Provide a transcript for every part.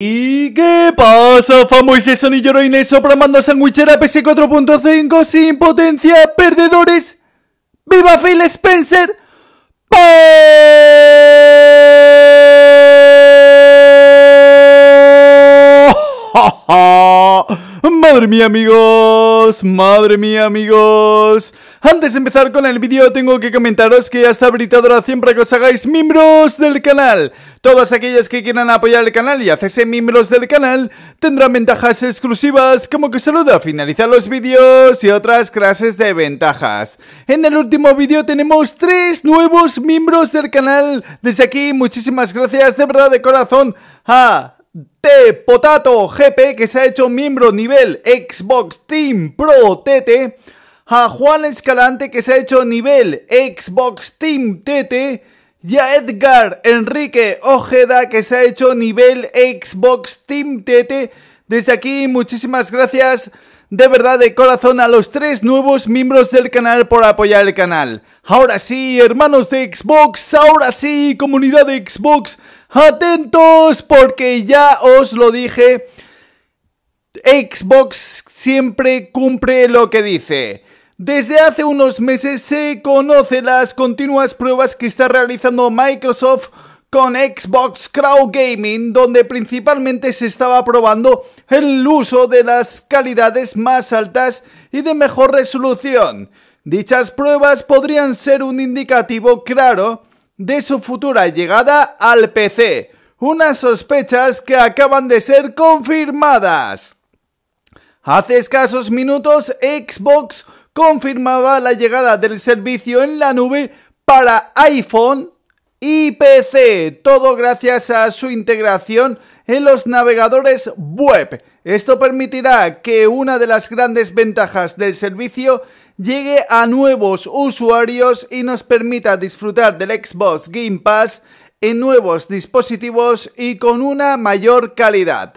¿Y qué pasa, famosos Sonillo Roines programando sandwichera PS 4.5 sin potencia, perdedores? ¡Viva Phil Spencer! Madre mía amigos, madre mía amigos Antes de empezar con el vídeo tengo que comentaros que ya está habilitado la siempre que os hagáis miembros del canal Todos aquellos que quieran apoyar el canal y hacerse miembros del canal Tendrán ventajas exclusivas como que saluda, finalizar los vídeos y otras clases de ventajas En el último vídeo tenemos tres nuevos miembros del canal Desde aquí muchísimas gracias de verdad de corazón a de Potato GP que se ha hecho miembro nivel Xbox Team Pro TT, a Juan Escalante que se ha hecho nivel Xbox Team TT y a Edgar Enrique Ojeda que se ha hecho nivel Xbox Team TT. Desde aquí muchísimas gracias de verdad de corazón a los tres nuevos miembros del canal por apoyar el canal. Ahora sí, hermanos de Xbox, ahora sí, comunidad de Xbox. Atentos porque ya os lo dije. Xbox siempre cumple lo que dice. Desde hace unos meses se conocen las continuas pruebas que está realizando Microsoft con Xbox Crowd Gaming, donde principalmente se estaba probando el uso de las calidades más altas y de mejor resolución. Dichas pruebas podrían ser un indicativo claro de su futura llegada al PC, unas sospechas que acaban de ser confirmadas. Hace escasos minutos Xbox confirmaba la llegada del servicio en la nube para iPhone y PC, todo gracias a su integración en los navegadores web. Esto permitirá que una de las grandes ventajas del servicio llegue a nuevos usuarios y nos permita disfrutar del Xbox Game Pass en nuevos dispositivos y con una mayor calidad.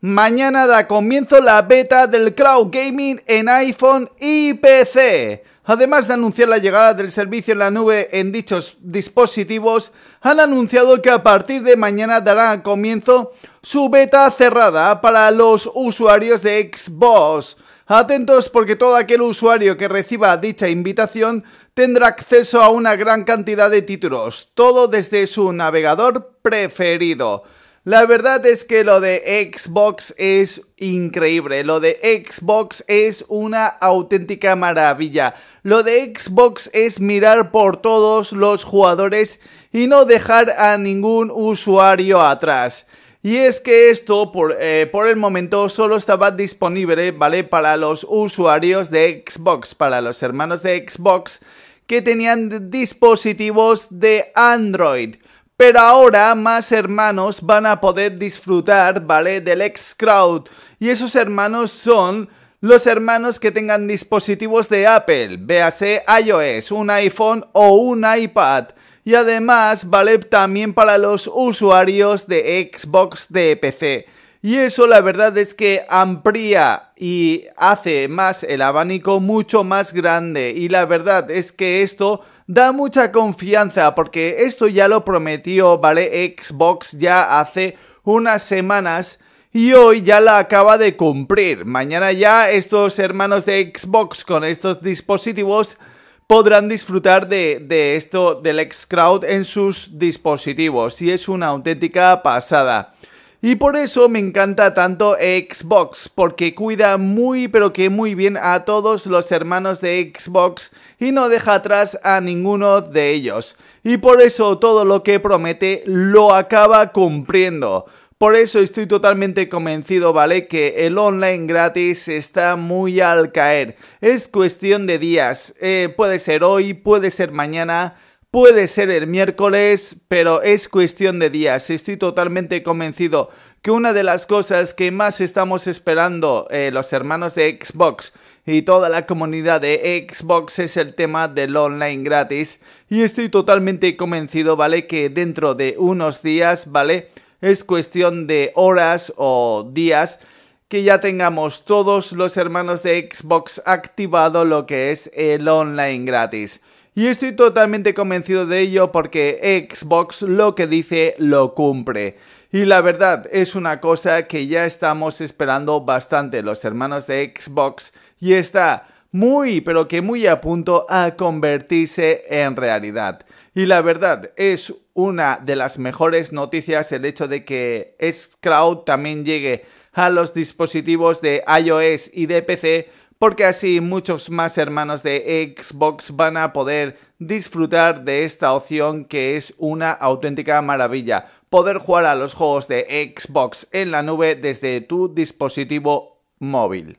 Mañana da comienzo la beta del cloud gaming en iPhone y PC. Además de anunciar la llegada del servicio en la nube en dichos dispositivos, han anunciado que a partir de mañana dará comienzo su beta cerrada para los usuarios de Xbox. Atentos porque todo aquel usuario que reciba dicha invitación tendrá acceso a una gran cantidad de títulos, todo desde su navegador preferido. La verdad es que lo de Xbox es increíble, lo de Xbox es una auténtica maravilla. Lo de Xbox es mirar por todos los jugadores y no dejar a ningún usuario atrás. Y es que esto eh, por, el momento solo estaba disponible, ¿vale? Para los usuarios de Xbox, para los hermanos de Xbox que tenían dispositivos de Android. Pero ahora más hermanos van a poder disfrutar, ¿vale? Del Xcloud. Y esos hermanos son los hermanos que tengan dispositivos de Apple, véase iOS, un iPhone o un iPad y además vale también para los usuarios de Xbox de PC. Y eso la verdad es que amplía y hace más el abanico mucho más grande. Y la verdad es que esto da mucha confianza porque esto ya lo prometió, ¿vale? Xbox ya hace unas semanas y hoy ya la acaba de cumplir. Mañana ya estos hermanos de Xbox con estos dispositivos podrán disfrutar de, esto del Xcloud en sus dispositivos y es una auténtica pasada. Y por eso me encanta tanto Xbox, porque cuida muy pero que muy bien a todos los hermanos de Xbox y no deja atrás a ninguno de ellos. Y por eso todo lo que promete lo acaba cumpliendo. Por eso estoy totalmente convencido, ¿vale? Que el online gratis está muy al caer. Es cuestión de días. Eh, puede ser hoy, puede ser mañana, puede ser el miércoles, pero es cuestión de días. Estoy totalmente convencido que una de las cosas que más estamos esperando eh, los hermanos de Xbox y toda la comunidad de Xbox es el tema del online gratis. Y estoy totalmente convencido, ¿vale? Que dentro de unos días, ¿vale? Es cuestión de horas o días que ya tengamos todos los hermanos de Xbox activado lo que es el online gratis. Y estoy totalmente convencido de ello porque Xbox lo que dice lo cumple. Y la verdad es una cosa que ya estamos esperando bastante los hermanos de Xbox y está muy, pero que muy a punto a convertirse en realidad. Y la verdad, es una de las mejores noticias el hecho de que Xcloud también llegue a los dispositivos de iOS y de PC, porque así muchos más hermanos de Xbox van a poder disfrutar de esta opción que es una auténtica maravilla. Poder jugar a los juegos de Xbox en la nube desde tu dispositivo móvil